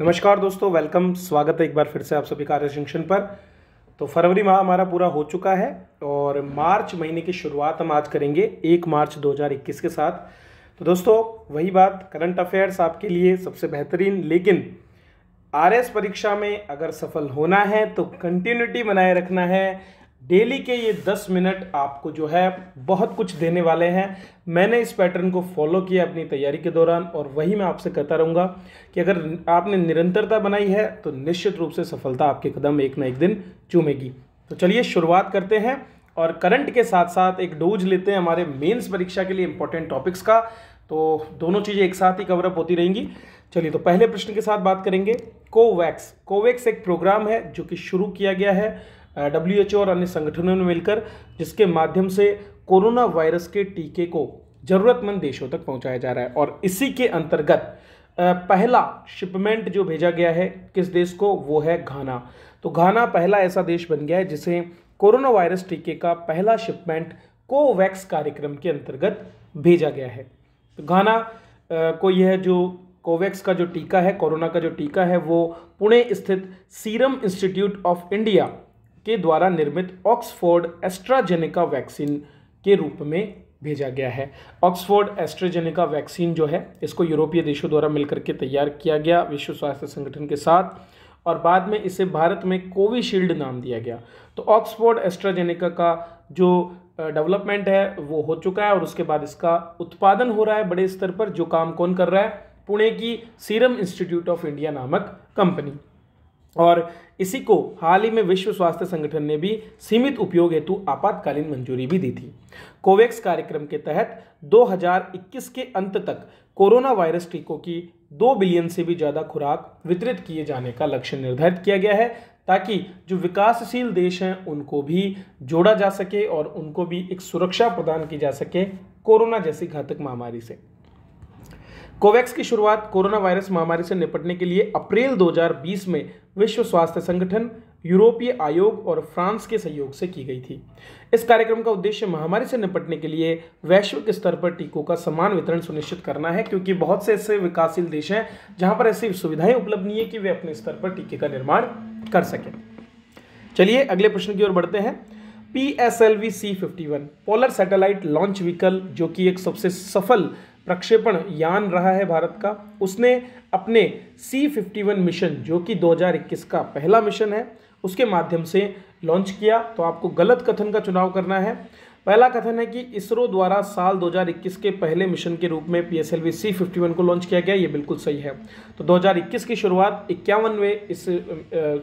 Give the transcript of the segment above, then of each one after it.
नमस्कार दोस्तों वेलकम स्वागत है एक बार फिर से आप सभी कार्य जंक्शन पर तो फरवरी माह हमारा पूरा हो चुका है और मार्च महीने की शुरुआत हम आज करेंगे एक मार्च 2021 के साथ तो दोस्तों वही बात करंट अफेयर्स आपके लिए सबसे बेहतरीन लेकिन आर परीक्षा में अगर सफल होना है तो कंटिन्यूटी बनाए रखना है डेली के ये दस मिनट आपको जो है बहुत कुछ देने वाले हैं मैंने इस पैटर्न को फॉलो किया अपनी तैयारी के दौरान और वही मैं आपसे कहता रहूँगा कि अगर आपने निरंतरता बनाई है तो निश्चित रूप से सफलता आपके कदम एक ना एक दिन चूमेगी तो चलिए शुरुआत करते हैं और करंट के साथ साथ एक डोज लेते हैं हमारे मेन्स परीक्षा के लिए इंपॉर्टेंट टॉपिक्स का तो दोनों चीज़ें एक साथ ही कवरअप होती रहेंगी चलिए तो पहले प्रश्न के साथ बात करेंगे कोवैक्स कोवैक्स एक प्रोग्राम है जो कि शुरू किया गया है डब्ल्यू और अन्य संगठनों ने मिलकर जिसके माध्यम से कोरोना वायरस के टीके को ज़रूरतमंद देशों तक पहुंचाया जा रहा है और इसी के अंतर्गत पहला शिपमेंट जो भेजा गया है किस देश को वो है घाना तो घाना पहला ऐसा देश बन गया है जिसे कोरोना वायरस टीके का पहला शिपमेंट कोवैक्स कार्यक्रम के अंतर्गत भेजा गया है तो घाना को यह जो कोवैक्स का जो टीका है कोरोना का जो टीका है वो पुणे स्थित सीरम इंस्टीट्यूट ऑफ इंडिया के द्वारा निर्मित ऑक्सफोर्ड एस्ट्राजेनेका वैक्सीन के रूप में भेजा गया है ऑक्सफोर्ड एस्ट्राजेनेका वैक्सीन जो है इसको यूरोपीय देशों द्वारा मिलकर के तैयार किया गया विश्व स्वास्थ्य संगठन के साथ और बाद में इसे भारत में कोविशील्ड नाम दिया गया तो ऑक्सफोर्ड एस्ट्राजेनेका का जो डेवलपमेंट है वो हो चुका है और उसके बाद इसका उत्पादन हो रहा है बड़े स्तर पर जो काम कौन कर रहा है पुणे की सीरम इंस्टीट्यूट ऑफ इंडिया नामक कंपनी और इसी को हाल ही में विश्व स्वास्थ्य संगठन ने भी सीमित उपयोग हेतु आपातकालीन मंजूरी भी दी थी कोवैक्स कार्यक्रम के तहत 2021 के अंत तक कोरोना वायरस टीकों की दो बिलियन से भी ज़्यादा खुराक वितरित किए जाने का लक्ष्य निर्धारित किया गया है ताकि जो विकासशील देश हैं उनको भी जोड़ा जा सके और उनको भी एक सुरक्षा प्रदान की जा सके कोरोना जैसी घातक महामारी से कोवैक्स की शुरुआत कोरोना वायरस महामारी से निपटने के लिए अप्रैल 2020 में विश्व स्वास्थ्य संगठन यूरोपीय आयोग और फ्रांस के सहयोग से की गई थी इस कार्यक्रम का उद्देश्य महामारी से निपटने के लिए वैश्विक स्तर पर टीकों का समान वितरण सुनिश्चित करना है क्योंकि बहुत से ऐसे विकासशील देश हैं जहां पर ऐसी सुविधाएं उपलब्ध नहीं है कि वे अपने स्तर पर टीके का निर्माण कर सकें चलिए अगले प्रश्न की ओर बढ़ते हैं P S L V C fifty one polar satellite launch vehicle जो कि एक सबसे सफल प्रक्षेपण यान रहा है भारत का उसने अपने सी फिफ्टी वन मिशन जो कि 2021 का पहला मिशन है उसके माध्यम से लॉन्च किया तो आपको गलत कथन का चुनाव करना है पहला कथन है कि इसरो द्वारा साल 2021 के पहले मिशन के रूप में P S L V C fifty one को लॉन्च किया गया ये बिल्कुल सही है तो 2021 की शुरुआत इक्यावनवे इस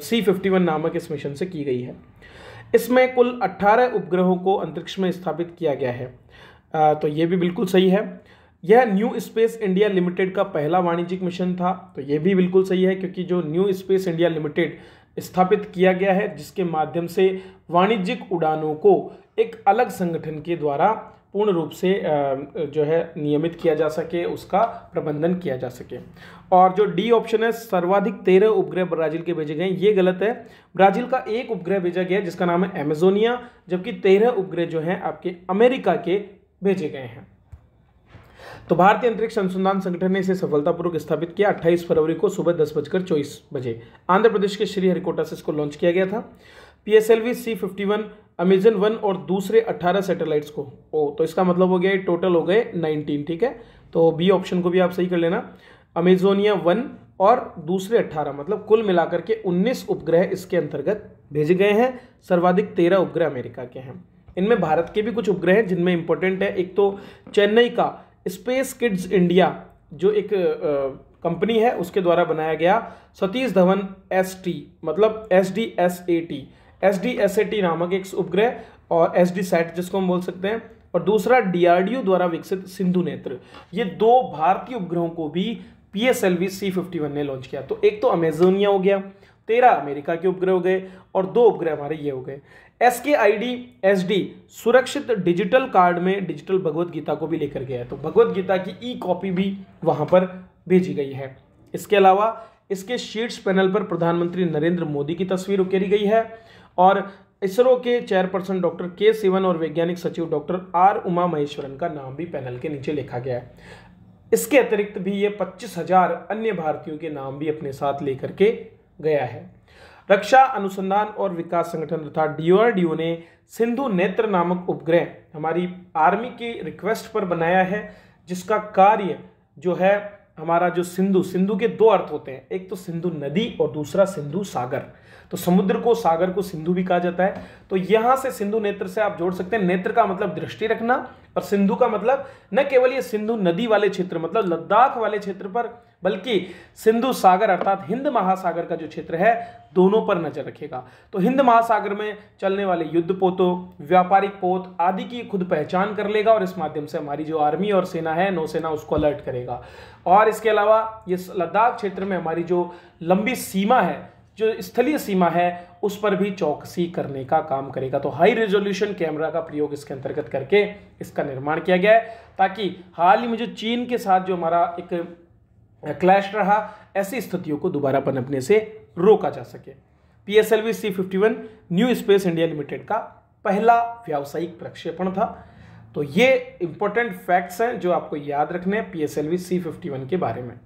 सी फिफ्टी वन नामक इस मिशन से की गई है इसमें कुल 18 उपग्रहों को अंतरिक्ष में स्थापित किया गया है आ, तो ये भी बिल्कुल सही है यह न्यू स्पेस इंडिया लिमिटेड का पहला वाणिज्यिक मिशन था तो ये भी बिल्कुल सही है क्योंकि जो न्यू स्पेस इंडिया लिमिटेड स्थापित किया गया है जिसके माध्यम से वाणिज्यिक उड़ानों को एक अलग संगठन के द्वारा पूर्ण रूप से जो है नियमित किया जा सके उसका प्रबंधन किया जा सके और जो डी ऑप्शन है सर्वाधिक तेरह उपग्रह ब्राजील के भेजे गए ये गलत है ब्राजील का एक उपग्रह भेजा गया जिसका नाम है एमेजोनिया जबकि तेरह उपग्रह जो हैं आपके अमेरिका के भेजे गए हैं तो भारतीय अंतरिक्ष अनुसंधान संगठन ने इसे सफलतापूर्वक स्थापित किया 28 फरवरी को सुबह दस बजकर चौबीस बजे आंध्र प्रदेश के श्रीहरिकोटा से इसको लॉन्च किया गया था P S L V C fifty one Amazon one और दूसरे अट्ठारह सेटेलाइट्स को ओ तो इसका मतलब हो गया टोटल हो गए नाइनटीन ठीक है तो बी ऑप्शन को भी आप सही कर लेना अमेजोनिया वन और दूसरे अट्ठारह मतलब कुल मिलाकर के उन्नीस उपग्रह इसके अंतर्गत भेजे गए हैं सर्वाधिक तेरह उपग्रह अमेरिका के हैं इनमें भारत के भी कुछ उपग्रह हैं जिनमें इंपॉर्टेंट है एक तो चेन्नई का स्पेस किड्स इंडिया जो एक कंपनी है उसके द्वारा बनाया गया सतीश धवन एस टी मतलब S D S A T S D S A T नामक एक उपग्रह और एस डी सेट जिसको हम बोल सकते हैं और दूसरा डीआरडीओ द्वारा विकसित सिंधु नेत्र ये दो भारतीय उपग्रहों को भी P S L V C fifty one ने लॉन्च किया तो एक तो अमेजोनिया हो गया तेरह अमेरिका के उपग्रह हो गए और दो उपग्रह हमारे ये हो गए S K I D S D सुरक्षित डिजिटल कार्ड में डिजिटल भगवत गीता को भी लेकर गया है तो भगवत गीता की ई कॉपी भी वहां पर भेजी गई है इसके अलावा इसके शीर्ष पैनल पर प्रधानमंत्री नरेंद्र मोदी की तस्वीर उकेरी गई है और इसरो के चेयरपर्सन डॉक्टर के सिवन और वैज्ञानिक सचिव डॉक्टर आर उमा महेश्वरन का नाम भी पैनल के नीचे लिखा गया है इसके अतिरिक्त भी ये पच्चीस हजार अन्य भारतीयों के नाम भी अपने साथ लेकर के गया है रक्षा अनुसंधान और विकास संगठन तथा डीआरडीओ ने सिंधु नेत्र नामक उपग्रह हमारी आर्मी की रिक्वेस्ट पर बनाया है जिसका कार्य जो है हमारा जो सिंधु सिंधु के दो अर्थ होते हैं एक तो सिंधु नदी और दूसरा सिंधु सागर तो समुद्र को सागर को सिंधु भी कहा जाता है तो यहाँ से सिंधु नेत्र से आप जोड़ सकते हैं नेत्र का मतलब दृष्टि रखना और सिंधु का मतलब न केवल ये सिंधु नदी वाले क्षेत्र मतलब लद्दाख वाले क्षेत्र पर बल्कि सिंधु सागर अर्थात हिंद महासागर का जो क्षेत्र है दोनों पर नजर रखेगा तो हिंद महासागर में चलने वाले युद्ध पोतों व्यापारिक पोत आदि की खुद पहचान कर लेगा और इस माध्यम से हमारी जो आर्मी और सेना है नौसेना उसको अलर्ट करेगा और इसके अलावा ये लद्दाख क्षेत्र में हमारी जो लंबी सीमा है जो स्थलीय सीमा है उस पर भी चौकसी करने का काम करेगा तो हाई रेजोल्यूशन कैमरा का प्रयोग इसके अंतर्गत करके इसका निर्माण किया गया है ताकि हाल ही में जो चीन के साथ जो हमारा एक क्लैश रहा ऐसी स्थितियों को दोबारा पनपने से रोका जा सके P S L V C fifty one New Space India Limited का पहला व्यावसायिक प्रक्षेपण था तो ये इंपॉर्टेंट फैक्ट्स हैं जो आपको याद रखने हैं P S L V C fifty one के बारे में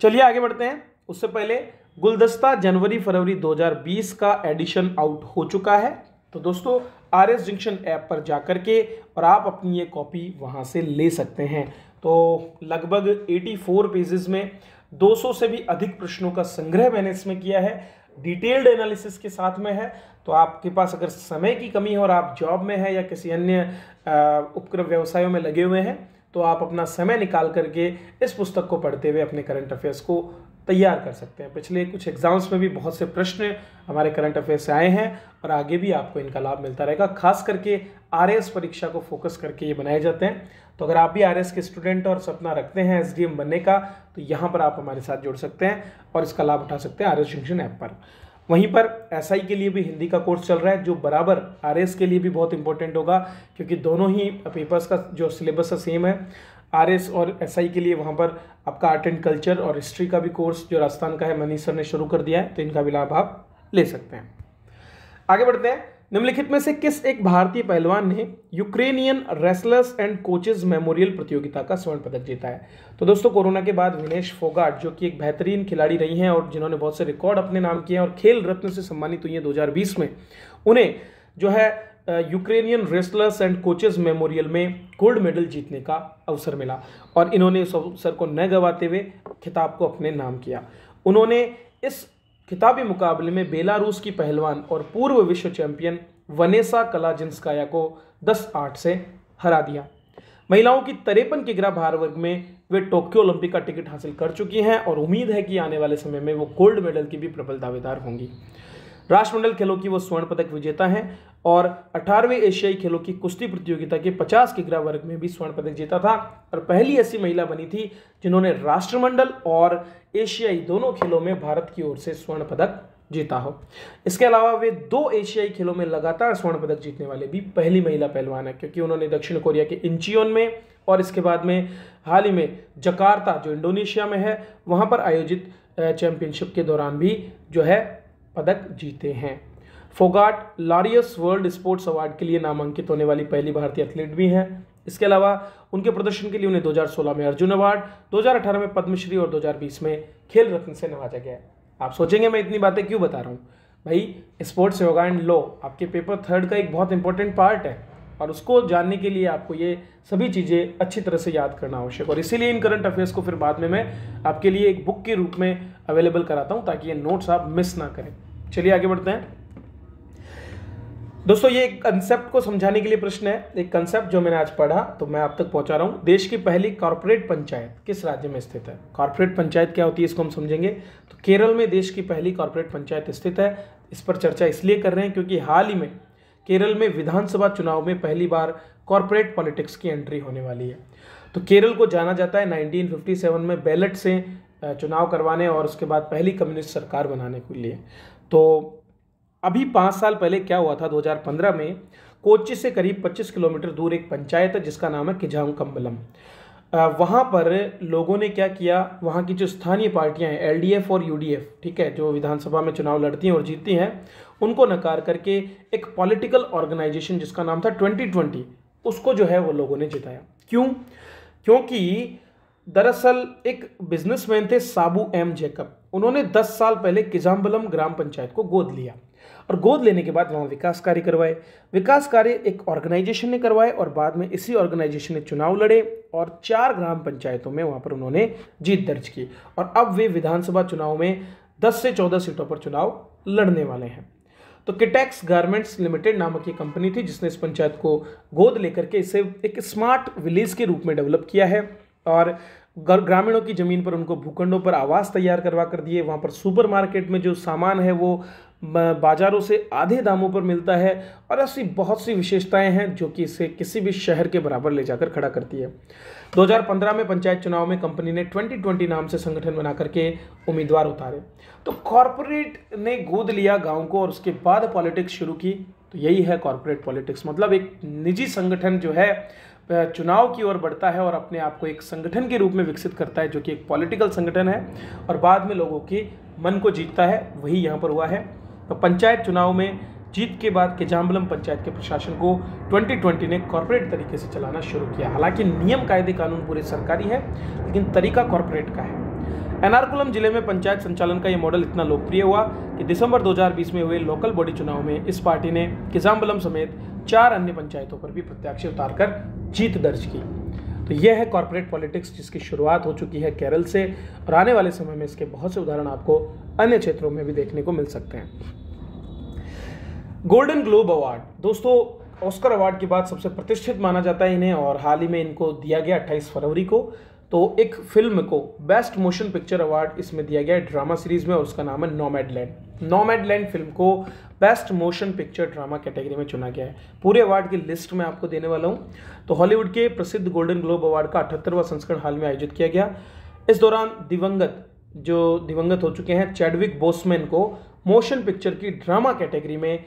चलिए आगे बढ़ते हैं उससे पहले गुलदस्ता जनवरी फरवरी 2020 का एडिशन आउट हो चुका है तो दोस्तों आर एस जंक्शन ऐप पर जा कर के और आप अपनी ये कॉपी वहाँ से ले सकते हैं तो लगभग 84 पेजेस में 200 से भी अधिक प्रश्नों का संग्रह मैंने इसमें किया है डिटेल्ड एनालिसिस के साथ में है तो आपके पास अगर समय की कमी है और आप जॉब में हैं या किसी अन्य उपक्रम व्यवसायों में लगे हुए हैं तो आप अपना समय निकाल करके इस पुस्तक को पढ़ते हुए अपने करंट अफेयर्स को तैयार कर सकते हैं पिछले कुछ एग्ज़ाम्स में भी बहुत से प्रश्न हमारे करंट अफेयर्स से आए हैं और आगे भी आपको इनका लाभ मिलता रहेगा खास करके आर परीक्षा को फोकस करके ये बनाए जाते हैं तो अगर आप भी आर के स्टूडेंट और सपना रखते हैं एस बनने का तो यहाँ पर आप हमारे साथ जुड़ सकते हैं और इसका लाभ उठा सकते हैं आर एस ऐप पर वहीं पर एसआई SI के लिए भी हिंदी का कोर्स चल रहा है जो बराबर आरएस के लिए भी बहुत इंपॉर्टेंट होगा क्योंकि दोनों ही पेपर्स का जो सिलेबस है सेम है आरएस और एसआई SI के लिए वहाँ पर आपका आर्ट एंड कल्चर और हिस्ट्री का भी कोर्स जो राजस्थान का है मनीष सर ने शुरू कर दिया है तो इनका भी लाभ आप ले सकते हैं आगे बढ़ते हैं निम्नलिखित में से किस एक भारतीय पहलवान ने Ukrainian wrestlers and coaches memorial प्रतियोगिता का स्वर्ण पदक जीता है तो दोस्तों कोरोना के बाद विनेश फोगाट जो कि एक बेहतरीन खिलाड़ी रही हैं और जिन्होंने बहुत से रिकॉर्ड अपने नाम किए हैं और खेल रत्न से सम्मानित हुई हैं दो में उन्हें जो है Ukrainian wrestlers and coaches memorial में गोल्ड मेडल जीतने का अवसर मिला और इन्होंने उस अवसर को न गंवाते हुए खिताब को अपने नाम किया उन्होंने इस खिताबी मुकाबले में बेलारूस की पहलवान और पूर्व विश्व चैंपियन वनेसा कलाजिंस्काया को 10-8 से हरा दिया महिलाओं की तरेपन किग्रा भार वर्ग में वे टोक्यो ओलंपिक का टिकट हासिल कर चुकी हैं और उम्मीद है कि आने वाले समय में वो गोल्ड मेडल की भी प्रबल दावेदार होंगी राष्ट्रमंडल खेलों की वो स्वर्ण पदक विजेता हैं और 18वें एशियाई खेलों की कुश्ती प्रतियोगिता के 50 किग्रा वर्ग में भी स्वर्ण पदक जीता था और पहली ऐसी महिला बनी थी जिन्होंने राष्ट्रमंडल और एशियाई दोनों खेलों में भारत की ओर से स्वर्ण पदक जीता हो इसके अलावा वे दो एशियाई खेलों में लगातार स्वर्ण पदक जीतने वाले भी पहली महिला पहलवान है क्योंकि उन्होंने दक्षिण कोरिया के इंचियोन में और इसके बाद में हाल ही में जकार्ता जो इंडोनेशिया में है वहाँ पर आयोजित चैंपियनशिप के दौरान भी जो है पदक जीते हैं Phogat Laureus World Sports Award के लिए नामांकित होने वाली पहली भारतीय एथलीट भी हैं इसके अलावा उनके प्रदर्शन के लिए उन्हें 2016 में अर्जुन अवार्ड 2018 में पद्मश्री और 2020 में खेल रत्न से नवाजा गया आप सोचेंगे मैं इतनी बातें क्यों बता रहा हूँ भाई स्पोर्ट्स योगा एंड लॉ आपके पेपर थर्ड का एक बहुत इंपॉर्टेंट पार्ट है और उसको जानने के लिए आपको ये सभी चीज़ें अच्छी तरह से याद करना आवश्यक और इसीलिए इन करंट अफेयर्स को फिर बाद में मैं आपके लिए एक बुक के रूप में अवेलेबल कराता हूँ ताकि ये नोट्स आप मिस ना करें चलिए आगे बढ़ते हैं दोस्तों ये एक कंसेप्ट को समझाने के लिए प्रश्न है एक कंसेप्ट जो मैंने आज पढ़ा तो मैं आप तक पहुंचा रहा हूं देश की पहली कॉरपोरेट पंचायत किस राज्य में स्थित है कॉरपोरेट पंचायत क्या होती है इसको हम समझेंगे तो केरल में देश की पहली कॉरपोरेट पंचायत स्थित है इस पर चर्चा इसलिए कर रहे हैं क्योंकि हाल ही में केरल में विधानसभा चुनाव में पहली बार कॉरपोरेट पॉलिटिक्स की एंट्री होने वाली है तो केरल को जाना जाता है नाइनटीन में बैलेट से चुनाव करवाने और उसके बाद पहली कम्युनिस्ट सरकार बनाने के लिए तो अभी पाँच साल पहले क्या हुआ था 2015 में कोच्चि से करीब 25 किलोमीटर दूर एक पंचायत है जिसका नाम है किजाम कम्बलम वहाँ पर लोगों ने क्या किया वहाँ की जो स्थानीय पार्टियाँ हैं एलडीएफ और यूडीएफ ठीक है जो विधानसभा में चुनाव लड़ती हैं और जीतती हैं उनको नकार करके एक पॉलिटिकल ऑर्गेनाइजेशन जिसका नाम था 2020 उसको जो है वो लोगों ने जिताया क्यों क्योंकि दरअसल एक बिजनेसमैन थे साबू एम जैकब उन्होंने 10 साल पहले किजाम्बलम ग्राम पंचायत को गोद लिया और गोद लेने के बाद वहाँ विकास कार्य करवाए विकास कार्य एक ऑर्गेनाइजेशन ने करवाए और बाद में इसी ऑर्गेनाइजेशन ने चुनाव लड़े और चार ग्राम पंचायतों में वहाँ पर उन्होंने जीत दर्ज की और अब वे विधानसभा चुनाव में दस से चौदह सीटों पर चुनाव लड़ने वाले हैं तो किटैक्स गारमेंट्स लिमिटेड नामक ये कंपनी थी जिसने इस पंचायत को गोद लेकर के इसे एक स्मार्ट विलेज के रूप में डेवलप किया है और ग्रामीणों की ज़मीन पर उनको भूखंडों पर आवास तैयार करवा कर दिए वहाँ पर सुपरमार्केट में जो सामान है वो बाज़ारों से आधे दामों पर मिलता है और ऐसी बहुत सी विशेषताएं हैं जो कि इसे किसी भी शहर के बराबर ले जाकर खड़ा करती है 2015 में पंचायत चुनाव में कंपनी ने 2020 नाम से संगठन बना करके उम्मीदवार उतारे तो कॉरपोरेट ने गोद लिया गाँव को और उसके बाद पॉलिटिक्स शुरू की तो यही है कॉरपोरेट पॉलिटिक्स मतलब एक निजी संगठन जो है चुनाव की ओर बढ़ता है और अपने आप को एक संगठन के रूप में विकसित करता है जो कि एक पॉलिटिकल संगठन है और बाद में लोगों के मन को जीतता है वही यहाँ पर हुआ है तो पंचायत चुनाव में जीत के बाद केजाम्बलम पंचायत के प्रशासन को 2020 ने कॉरपोरेट तरीके से चलाना शुरू किया हालांकि नियम कायदे कानून पूरे सरकारी है लेकिन तरीका कॉरपोरेट का है एनारकुलम जिले में पंचायत संचालन का यह मॉडल इतना लोकप्रिय हुआ कि दिसंबर 2020 में हुए लोकल बॉडी चुनाव में इस पार्टी ने किसाम्बलम समेत चार अन्य पंचायतों पर भी प्रत्याशी उतारकर जीत दर्ज की तो यह है कॉरपोरेट पॉलिटिक्स जिसकी शुरुआत हो चुकी है केरल से और आने वाले समय में इसके बहुत से उदाहरण आपको अन्य क्षेत्रों में भी देखने को मिल सकते हैं गोल्डन ग्लोब अवार्ड दोस्तों ऑस्कर अवार्ड के बाद सबसे प्रतिष्ठित माना जाता है इन्हें और हाल ही में इनको दिया गया 28 फरवरी को तो एक फिल्म को बेस्ट मोशन पिक्चर अवार्ड इसमें दिया गया है ड्रामा सीरीज में और उसका नाम है नॉमेड लैंड फिल्म को best motion picture drama category में चुना गया है पूरे अवार्ड की लिस्ट में आपको देने वाला हूँ तो हॉलीवुड के प्रसिद्ध गोल्डन ग्लोब अवार्ड का अठहत्तरवा संस्करण हाल में आयोजित किया गया इस दौरान दिवंगत जो दिवंगत हो चुके हैं चैडविक बोसमैन को मोशन पिक्चर की ड्रामा कैटेगरी में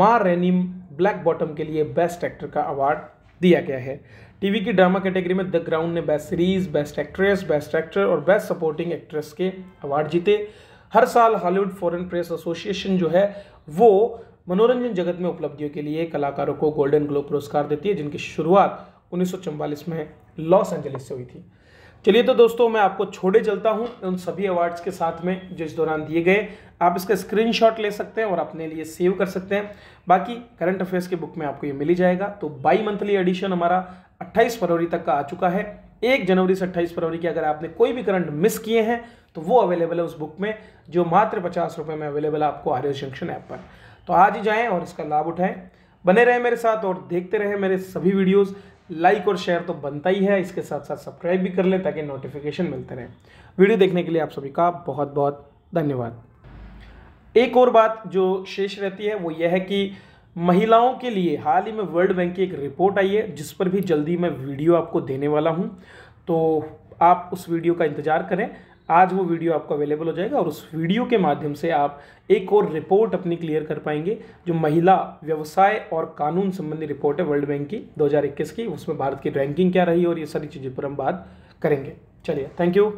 मा रेनिम ब्लैक बॉटम के लिए बेस्ट एक्टर का अवार्ड दिया गया है टीवी की ड्रामा कैटेगरी में द ग्राउंड ने best series best actress best actor और बेस्ट सपोर्टिंग एक्ट्रेस के अवार्ड जीते हर साल हॉलीवुड फॉरेन प्रेस एसोसिएशन जो है वो मनोरंजन जगत में उपलब्धियों के लिए कलाकारों को गोल्डन ग्लोब पुरस्कार देती है जिनकी शुरुआत उन्नीस में लॉस एंजलिस से हुई थी चलिए तो दोस्तों मैं आपको छोड़े चलता हूँ उन सभी अवार्ड्स के साथ में जो इस दौरान दिए गए आप इसका स्क्रीनशॉट ले सकते हैं और अपने लिए सेव कर सकते हैं बाकी करंट अफेयर्स की बुक में आपको ये मिल ही जाएगा तो बाई मंथली एडिशन हमारा 28 फरवरी तक का आ चुका है एक जनवरी से अट्ठाईस फरवरी के अगर आपने कोई भी करंट मिस किए हैं तो वो अवेलेबल है उस बुक में जो मात्र पचास रुपये में अवेलेबल है आपको आर जंक्शन ऐप पर तो आज ही जाएँ और इसका लाभ उठाएँ बने रहें मेरे साथ और देखते रहें मेरे सभी वीडियोज़ लाइक और शेयर तो बनता ही है इसके साथ साथ सब्सक्राइब भी कर लें ताकि नोटिफिकेशन मिलते रहें वीडियो देखने के लिए आप सभी का बहुत बहुत धन्यवाद एक और बात जो शेष रहती है वो यह है कि महिलाओं के लिए हाल ही में वर्ल्ड बैंक की एक रिपोर्ट आई है जिस पर भी जल्दी मैं वीडियो आपको देने वाला हूँ तो आप उस वीडियो का इंतज़ार करें आज वो वीडियो आपको अवेलेबल हो जाएगा और उस वीडियो के माध्यम से आप एक और रिपोर्ट अपनी क्लियर कर पाएंगे जो महिला व्यवसाय और कानून संबंधी रिपोर्ट है वर्ल्ड बैंक की 2021 की उसमें भारत की रैंकिंग क्या रही और ये सारी चीज़ें पर हम बात करेंगे चलिए थैंक यू